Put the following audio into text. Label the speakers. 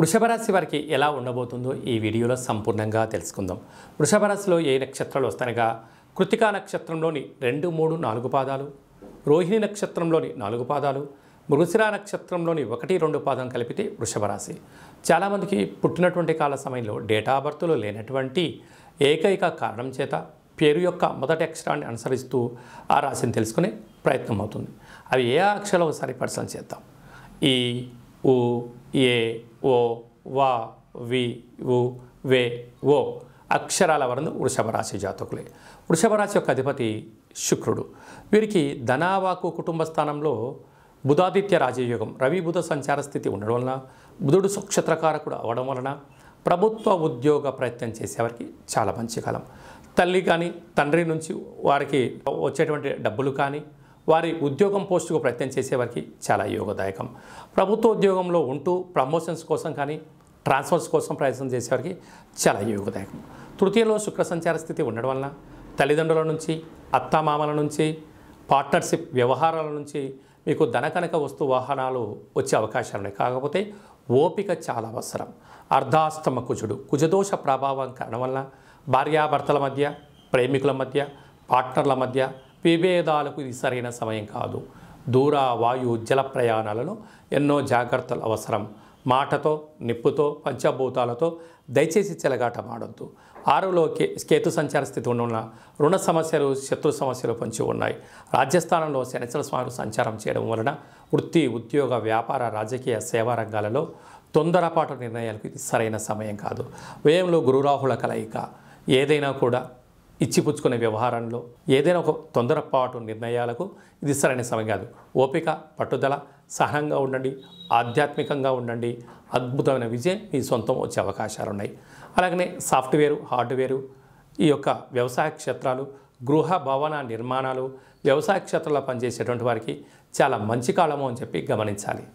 Speaker 1: వృషభరాశి వారికి ఎలా ఉండబోతుందో ఈ వీడియోలో సంపూర్ణంగా తెలుసుకుందాం వృషభరాశిలో ఏ నక్షత్రాలు వస్తానగా కృతికా నక్షత్రంలోని రెండు మూడు నాలుగు పాదాలు రోహిణి నక్షత్రంలోని నాలుగు పాదాలు మృగశిరా నక్షత్రంలోని ఒకటి రెండు పాదం కలిపితే వృషభరాశి చాలామందికి పుట్టినటువంటి కాల సమయంలో డేటా బర్త్లో లేనటువంటి ఏకైక కారణం చేత పేరు యొక్క మొదటి అక్షరాన్ని అనుసరిస్తూ ఆ రాశిని తెలుసుకునే ప్రయత్నం అవుతుంది అవి ఏ అక్షరాలు ఒకసారి పరిశీలన చేద్దాం ఈ ఊ ఏ ఓ వా వి ఉ వే ఓ అక్షరాల వరందు వృషభరాశి జాతకులే వృషభరాశి యొక్క అధిపతి శుక్రుడు వీరికి ధనావాకు కుటుంబ స్థానంలో బుధాదిత్య రాజయోగం రవి బుధ సంచార స్థితి ఉండడం వలన బుధుడు సుక్షత్రకారకుడు అవ్వడం వలన ప్రభుత్వ ఉద్యోగ ప్రయత్నం చేసేవారికి చాలా మంచి కాలం తల్లి కానీ తండ్రి నుంచి వారికి వచ్చేటువంటి డబ్బులు కానీ వారి ఉద్యోగం పోస్టుకు ప్రయత్నం చేసేవారికి చాలా యోగదాయకం ప్రభుత్వ ఉద్యోగంలో ఉంటూ ప్రమోషన్స్ కోసం కానీ ట్రాన్స్ఫర్స్ కోసం ప్రయత్నం చేసేవారికి చాలా యోగదాయకం తృతీయలో శుక్ర సంచార స్థితి ఉండడం వలన తల్లిదండ్రుల నుంచి అత్తామామల నుంచి పార్ట్నర్షిప్ వ్యవహారాల నుంచి మీకు ధనకనక వస్తు వాహనాలు వచ్చే అవకాశాలు ఉన్నాయి కాకపోతే ఓపిక చాలా అవసరం అర్ధాస్తమ కుజుడు కుజదోష ప్రభావం కారణం వలన భార్యాభర్తల మధ్య ప్రేమికుల మధ్య పార్ట్నర్ల మధ్య విభేదాలకు ఇది సరైన సమయం కాదు దూర వాయు జల ప్రయాణాలలో ఎన్నో జాగ్రత్తలు అవసరం మాటతో నిప్పుతో పంచభూతాలతో దయచేసి చెలగాట మాడొద్దు ఆరులో కే కేతు సంచార స్థితి ఉన్న రుణ సమస్యలు శత్రు సమస్యలు పొంచి ఉన్నాయి రాజస్థానంలో శనిచల స్వామి సంచారం చేయడం వలన వృత్తి ఉద్యోగ వ్యాపార రాజకీయ సేవా రంగాలలో తొందరపాటు నిర్ణయాలకు ఇది సరైన సమయం కాదు వ్యయంలో గురురాహుల కలయిక ఏదైనా కూడా ఇచ్చిపుచ్చుకునే వ్యవహారంలో ఏదైనా ఒక తొందరపాటు నిర్ణయాలకు ఇది సరైన సమయం కాదు ఓపిక పట్టుదల సహనంగా ఉండండి ఆధ్యాత్మికంగా ఉండండి అద్భుతమైన విజయం మీ సొంతం వచ్చే అవకాశాలు ఉన్నాయి అలాగనే సాఫ్ట్వేరు హార్డ్వేరు ఈ యొక్క వ్యవసాయ క్షేత్రాలు గృహ భవన నిర్మాణాలు వ్యవసాయ క్షేత్రంలో పనిచేసేటువంటి వారికి చాలా మంచి కాలము అని చెప్పి గమనించాలి